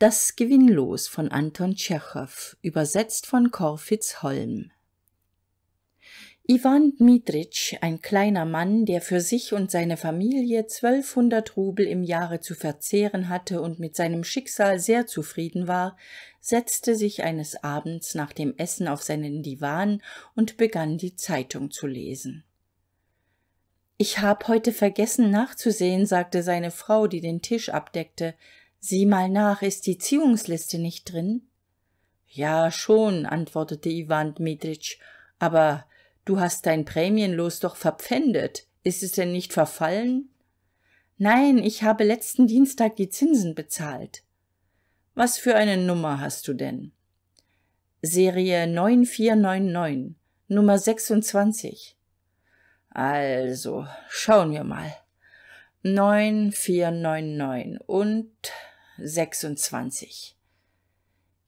Das Gewinnlos von Anton Tschechow, übersetzt von Korfitz Holm. Iwan Dmitritsch, ein kleiner Mann, der für sich und seine Familie zwölfhundert Rubel im Jahre zu verzehren hatte und mit seinem Schicksal sehr zufrieden war, setzte sich eines Abends nach dem Essen auf seinen Divan und begann die Zeitung zu lesen. Ich hab heute vergessen nachzusehen, sagte seine Frau, die den Tisch abdeckte. Sieh mal nach, ist die Ziehungsliste nicht drin? Ja, schon, antwortete Iwan Dmitritsch, aber du hast dein Prämienlos doch verpfändet. Ist es denn nicht verfallen? Nein, ich habe letzten Dienstag die Zinsen bezahlt. Was für eine Nummer hast du denn? Serie 9499, Nummer 26. Also, schauen wir mal. 9499 und 26.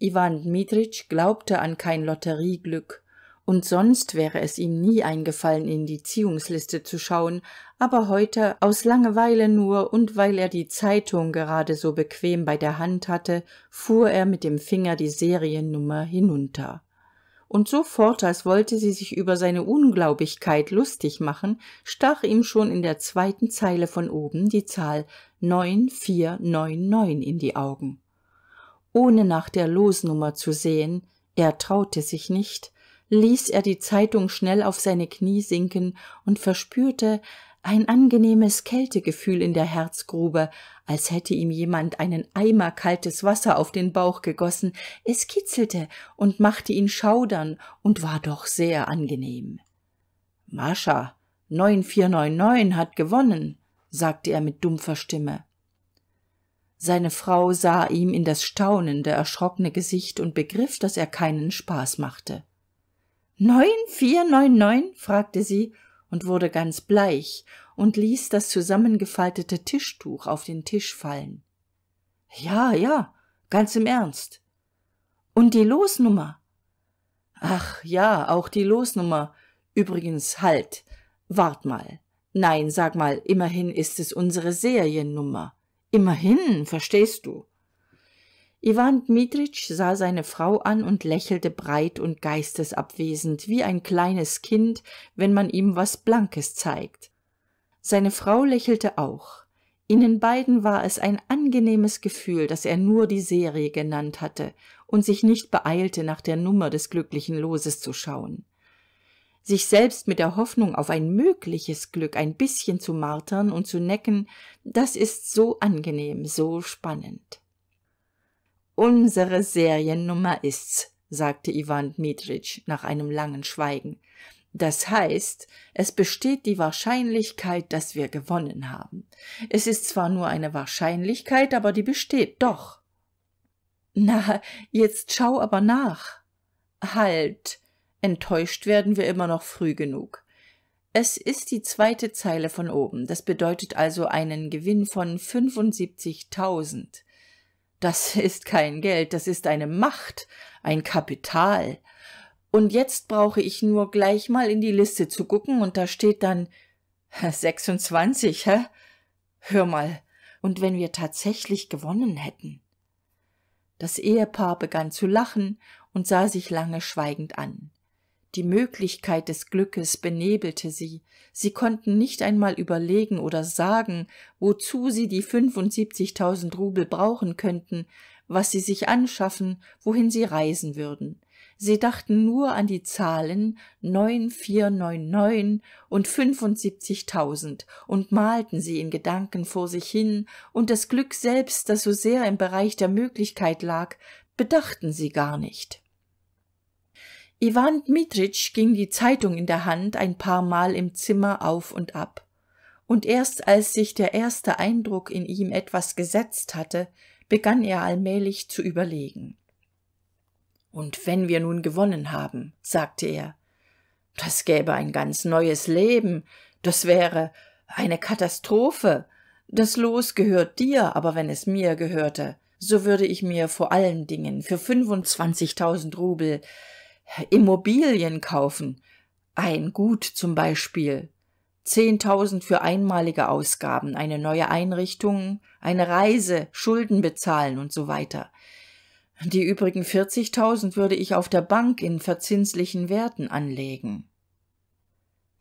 Iwan Dmitritsch glaubte an kein Lotterieglück, und sonst wäre es ihm nie eingefallen, in die Ziehungsliste zu schauen, aber heute, aus Langeweile nur und weil er die Zeitung gerade so bequem bei der Hand hatte, fuhr er mit dem Finger die Seriennummer hinunter und sofort, als wollte sie sich über seine Unglaubigkeit lustig machen, stach ihm schon in der zweiten Zeile von oben die Zahl 9499 in die Augen. Ohne nach der Losnummer zu sehen, er traute sich nicht, ließ er die Zeitung schnell auf seine Knie sinken und verspürte, ein angenehmes kältegefühl in der herzgrube als hätte ihm jemand einen eimer kaltes wasser auf den bauch gegossen es kitzelte und machte ihn schaudern und war doch sehr angenehm mascha 9499 hat gewonnen sagte er mit dumpfer stimme seine frau sah ihm in das staunende erschrockene gesicht und begriff daß er keinen spaß machte »9499?« fragte sie und wurde ganz bleich und ließ das zusammengefaltete tischtuch auf den tisch fallen. Ja, ja, ganz im Ernst. Und die Losnummer? Ach ja, auch die Losnummer. Übrigens, halt, wart mal. Nein, sag mal, immerhin ist es unsere Seriennummer. Immerhin, verstehst du? Iwan Dmitritsch sah seine Frau an und lächelte breit und geistesabwesend, wie ein kleines Kind, wenn man ihm was Blankes zeigt. Seine Frau lächelte auch. Ihnen beiden war es ein angenehmes Gefühl, dass er nur die Serie genannt hatte und sich nicht beeilte, nach der Nummer des glücklichen Loses zu schauen. Sich selbst mit der Hoffnung auf ein mögliches Glück ein bisschen zu martern und zu necken, das ist so angenehm, so spannend. Unsere Seriennummer ist's, sagte Iwan Dmitritsch nach einem langen Schweigen. Das heißt, es besteht die Wahrscheinlichkeit, dass wir gewonnen haben. Es ist zwar nur eine Wahrscheinlichkeit, aber die besteht doch. Na, jetzt schau aber nach. Halt. Enttäuscht werden wir immer noch früh genug. Es ist die zweite Zeile von oben, das bedeutet also einen Gewinn von 75.000. Das ist kein Geld, das ist eine Macht, ein Kapital. Und jetzt brauche ich nur gleich mal in die Liste zu gucken und da steht dann 26, hä? Hör mal, und wenn wir tatsächlich gewonnen hätten. Das Ehepaar begann zu lachen und sah sich lange schweigend an die möglichkeit des glückes benebelte sie sie konnten nicht einmal überlegen oder sagen wozu sie die fünfundsiebzigtausend rubel brauchen könnten was sie sich anschaffen wohin sie reisen würden sie dachten nur an die zahlen 9499 und 75.000 und malten sie in gedanken vor sich hin und das glück selbst das so sehr im bereich der möglichkeit lag bedachten sie gar nicht iwan dmitritsch ging die zeitung in der hand ein paar Mal im zimmer auf und ab und erst als sich der erste eindruck in ihm etwas gesetzt hatte begann er allmählich zu überlegen und wenn wir nun gewonnen haben sagte er das gäbe ein ganz neues leben das wäre eine katastrophe das los gehört dir aber wenn es mir gehörte so würde ich mir vor allen dingen für 25.000 rubel Immobilien kaufen. Ein Gut zum Beispiel. Zehntausend für einmalige Ausgaben, eine neue Einrichtung, eine Reise, Schulden bezahlen und so weiter. Die übrigen vierzigtausend würde ich auf der Bank in verzinslichen Werten anlegen.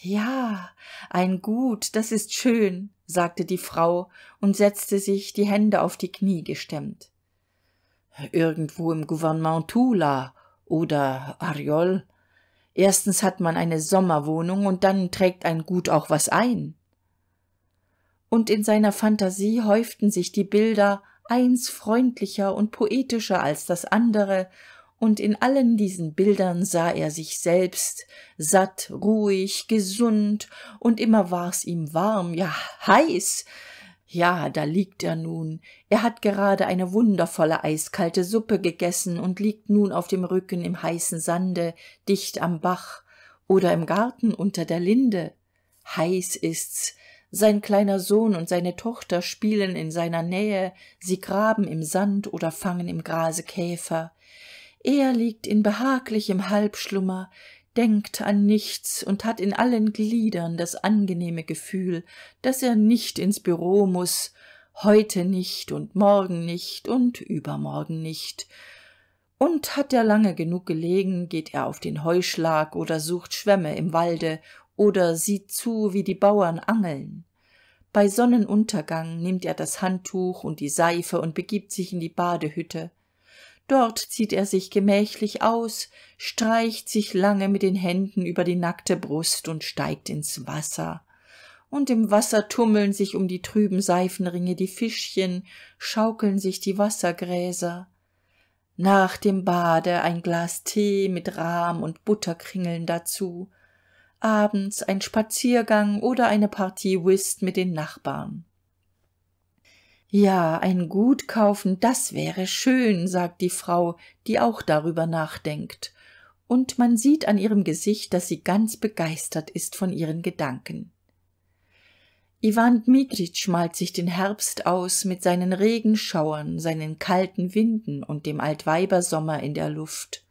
Ja, ein Gut, das ist schön, sagte die Frau und setzte sich die Hände auf die Knie gestemmt. Irgendwo im Gouvernement Tula oder Ariol. Erstens hat man eine Sommerwohnung und dann trägt ein Gut auch was ein. Und in seiner Fantasie häuften sich die Bilder eins freundlicher und poetischer als das andere, und in allen diesen Bildern sah er sich selbst, satt, ruhig, gesund, und immer war's ihm warm, ja heiß, ja da liegt er nun er hat gerade eine wundervolle eiskalte suppe gegessen und liegt nun auf dem rücken im heißen sande dicht am bach oder im garten unter der linde heiß ist's sein kleiner sohn und seine tochter spielen in seiner nähe sie graben im sand oder fangen im grase käfer er liegt in behaglichem halbschlummer denkt an nichts und hat in allen Gliedern das angenehme Gefühl, dass er nicht ins Büro muß, heute nicht und morgen nicht und übermorgen nicht. Und hat er lange genug gelegen, geht er auf den Heuschlag oder sucht Schwämme im Walde oder sieht zu, wie die Bauern angeln. Bei Sonnenuntergang nimmt er das Handtuch und die Seife und begibt sich in die Badehütte dort zieht er sich gemächlich aus streicht sich lange mit den händen über die nackte brust und steigt ins wasser und im wasser tummeln sich um die trüben seifenringe die fischchen schaukeln sich die wassergräser nach dem bade ein glas tee mit rahm und butterkringeln dazu abends ein spaziergang oder eine partie whist mit den nachbarn ja ein gut kaufen das wäre schön sagt die frau die auch darüber nachdenkt und man sieht an ihrem gesicht daß sie ganz begeistert ist von ihren gedanken iwan dmitritsch malt sich den herbst aus mit seinen regenschauern seinen kalten winden und dem altweibersommer in der luft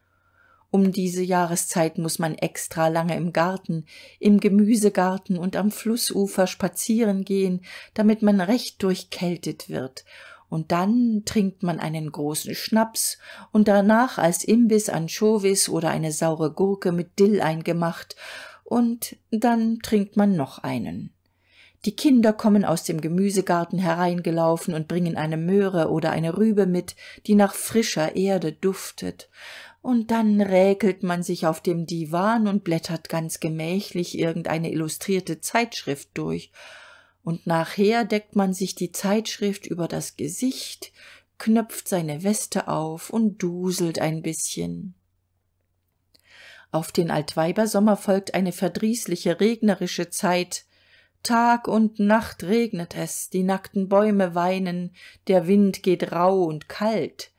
um diese Jahreszeit muss man extra lange im Garten, im Gemüsegarten und am Flussufer spazieren gehen, damit man recht durchkältet wird, und dann trinkt man einen großen Schnaps und danach als Imbiss Anchovis oder eine saure Gurke mit Dill eingemacht, und dann trinkt man noch einen. Die Kinder kommen aus dem Gemüsegarten hereingelaufen und bringen eine Möhre oder eine Rübe mit, die nach frischer Erde duftet, und dann räkelt man sich auf dem Divan und blättert ganz gemächlich irgendeine illustrierte Zeitschrift durch, und nachher deckt man sich die Zeitschrift über das Gesicht, knöpft seine Weste auf und duselt ein bisschen. Auf den Altweibersommer folgt eine verdrießliche regnerische Zeit. Tag und Nacht regnet es, die nackten Bäume weinen, der Wind geht rau und kalt.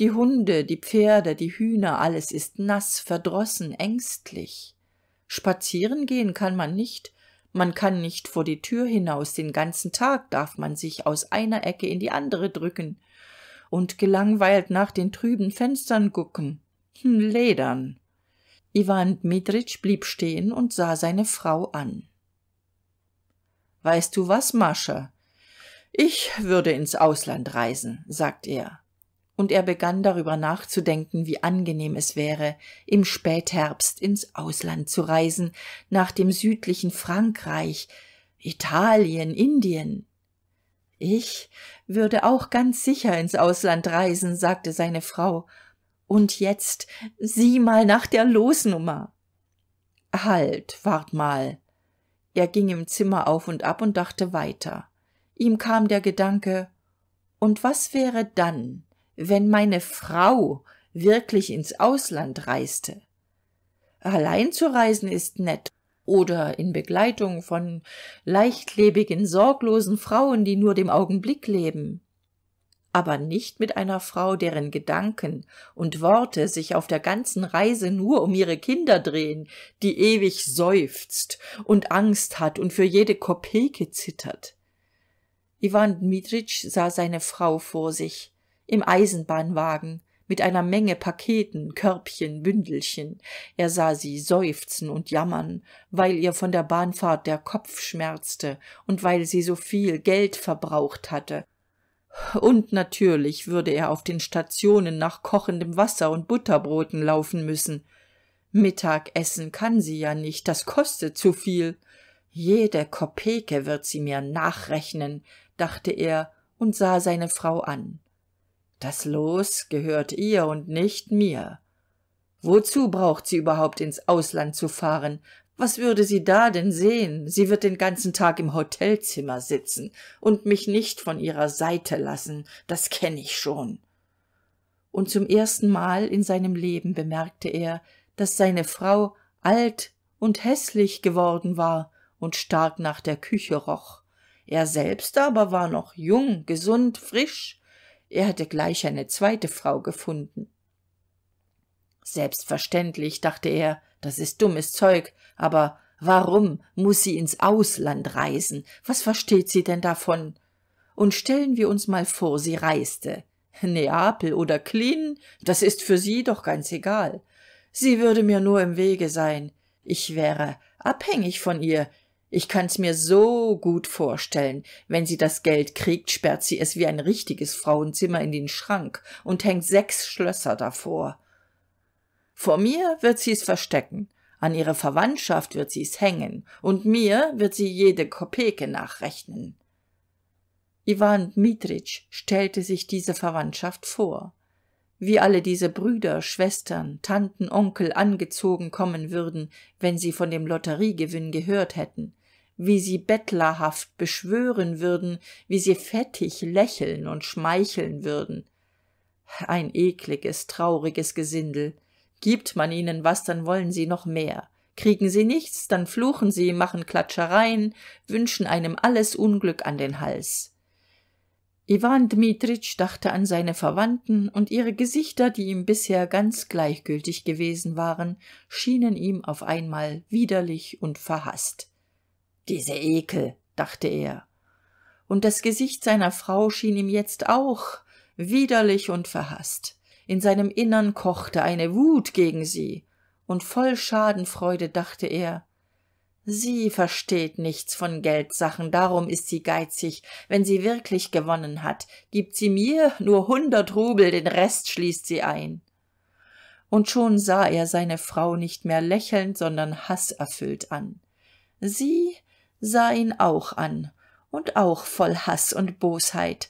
Die Hunde, die Pferde, die Hühner, alles ist nass, verdrossen, ängstlich. Spazieren gehen kann man nicht, man kann nicht vor die Tür hinaus, den ganzen Tag darf man sich aus einer Ecke in die andere drücken und gelangweilt nach den trüben Fenstern gucken. Hm, ledern. Iwan Dmitritsch blieb stehen und sah seine Frau an. Weißt du was, Mascha? Ich würde ins Ausland reisen, sagt er und er begann darüber nachzudenken, wie angenehm es wäre, im Spätherbst ins Ausland zu reisen, nach dem südlichen Frankreich, Italien, Indien. Ich würde auch ganz sicher ins Ausland reisen, sagte seine Frau. Und jetzt sieh mal nach der Losnummer. Halt, wart mal. Er ging im Zimmer auf und ab und dachte weiter. Ihm kam der Gedanke, und was wäre dann, wenn meine Frau wirklich ins Ausland reiste. Allein zu reisen ist nett oder in Begleitung von leichtlebigen, sorglosen Frauen, die nur dem Augenblick leben. Aber nicht mit einer Frau, deren Gedanken und Worte sich auf der ganzen Reise nur um ihre Kinder drehen, die ewig seufzt und Angst hat und für jede Kopeke zittert. Iwan Dmitritsch sah seine Frau vor sich, im eisenbahnwagen mit einer menge paketen körbchen bündelchen er sah sie seufzen und jammern weil ihr von der bahnfahrt der kopf schmerzte und weil sie so viel geld verbraucht hatte und natürlich würde er auf den stationen nach kochendem wasser und butterbroten laufen müssen mittagessen kann sie ja nicht das kostet zu viel jede kopeke wird sie mir nachrechnen dachte er und sah seine frau an das Los gehört ihr und nicht mir. Wozu braucht sie überhaupt ins Ausland zu fahren? Was würde sie da denn sehen? Sie wird den ganzen Tag im Hotelzimmer sitzen und mich nicht von ihrer Seite lassen, das kenne ich schon. Und zum ersten Mal in seinem Leben bemerkte er, dass seine Frau alt und hässlich geworden war und stark nach der Küche roch. Er selbst aber war noch jung, gesund, frisch er hätte gleich eine zweite Frau gefunden. Selbstverständlich, dachte er, das ist dummes Zeug, aber warum muss sie ins Ausland reisen? Was versteht sie denn davon? Und stellen wir uns mal vor, sie reiste. Neapel oder Klin, das ist für sie doch ganz egal. Sie würde mir nur im Wege sein. Ich wäre abhängig von ihr, ich kann's mir so gut vorstellen. Wenn sie das Geld kriegt, sperrt sie es wie ein richtiges Frauenzimmer in den Schrank und hängt sechs Schlösser davor. Vor mir wird sie's verstecken, an ihre Verwandtschaft wird sie's hängen, und mir wird sie jede Kopeke nachrechnen. Iwan Dmitritsch stellte sich diese Verwandtschaft vor. Wie alle diese Brüder, Schwestern, Tanten, Onkel angezogen kommen würden, wenn sie von dem Lotteriegewinn gehört hätten wie sie bettlerhaft beschwören würden, wie sie fettig lächeln und schmeicheln würden. Ein ekliges, trauriges Gesindel. Gibt man ihnen was, dann wollen sie noch mehr. Kriegen sie nichts, dann fluchen sie, machen Klatschereien, wünschen einem alles Unglück an den Hals. Iwan Dmitritsch dachte an seine Verwandten, und ihre Gesichter, die ihm bisher ganz gleichgültig gewesen waren, schienen ihm auf einmal widerlich und verhaßt. Diese Ekel, dachte er. Und das Gesicht seiner Frau schien ihm jetzt auch widerlich und verhaßt. In seinem Innern kochte eine Wut gegen sie, und voll Schadenfreude dachte er, Sie versteht nichts von Geldsachen, darum ist sie geizig. Wenn sie wirklich gewonnen hat, gibt sie mir nur hundert Rubel, den Rest schließt sie ein. Und schon sah er seine Frau nicht mehr lächelnd, sondern hasserfüllt an. Sie sah ihn auch an und auch voll Haß und Bosheit.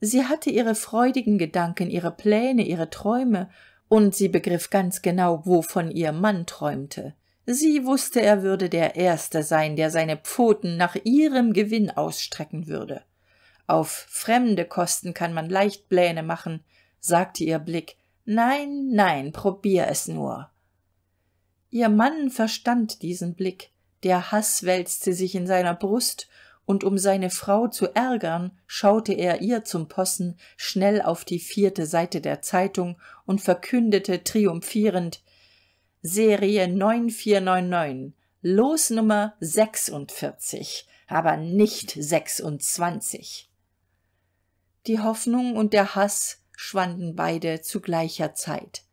Sie hatte ihre freudigen Gedanken, ihre Pläne, ihre Träume, und sie begriff ganz genau, wovon ihr Mann träumte. Sie wußte, er würde der Erste sein, der seine Pfoten nach ihrem Gewinn ausstrecken würde. Auf fremde Kosten kann man leicht Pläne machen, sagte ihr Blick. Nein, nein, probier es nur. Ihr Mann verstand diesen Blick der Hass wälzte sich in seiner brust und um seine frau zu ärgern schaute er ihr zum possen schnell auf die vierte seite der zeitung und verkündete triumphierend serie 9499, losnummer 46, aber nicht 26. die hoffnung und der Hass schwanden beide zu gleicher zeit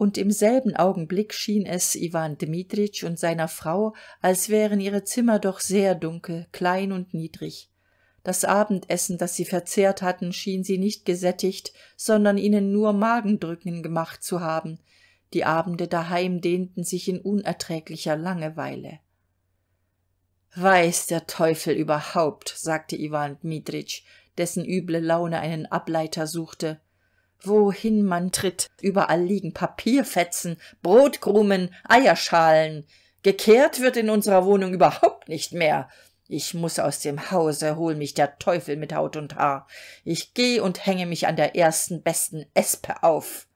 und im selben Augenblick schien es Iwan Dmitritsch und seiner Frau, als wären ihre Zimmer doch sehr dunkel, klein und niedrig. Das Abendessen, das sie verzehrt hatten, schien sie nicht gesättigt, sondern ihnen nur Magendrücken gemacht zu haben. Die Abende daheim dehnten sich in unerträglicher Langeweile. Weiß der Teufel überhaupt, sagte Iwan Dmitritsch, dessen üble Laune einen Ableiter suchte wohin man tritt überall liegen papierfetzen brotkrumen eierschalen gekehrt wird in unserer wohnung überhaupt nicht mehr ich muss aus dem hause hol mich der teufel mit haut und haar ich geh und hänge mich an der ersten besten espe auf